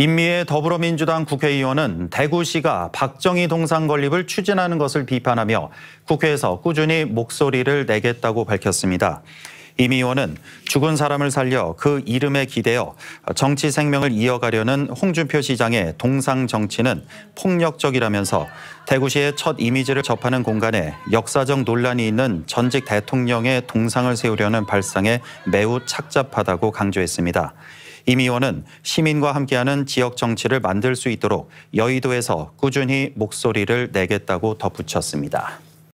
인미의 더불어민주당 국회의원은 대구시가 박정희 동상 건립을 추진하는 것을 비판하며 국회에서 꾸준히 목소리를 내겠다고 밝혔습니다. 임 의원은 죽은 사람을 살려 그 이름에 기대어 정치 생명을 이어가려는 홍준표 시장의 동상 정치는 폭력적이라면서 대구시의 첫 이미지를 접하는 공간에 역사적 논란이 있는 전직 대통령의 동상을 세우려는 발상에 매우 착잡하다고 강조했습니다. 임 의원은 시민과 함께하는 지역 정치를 만들 수 있도록 여의도에서 꾸준히 목소리를 내겠다고 덧붙였습니다.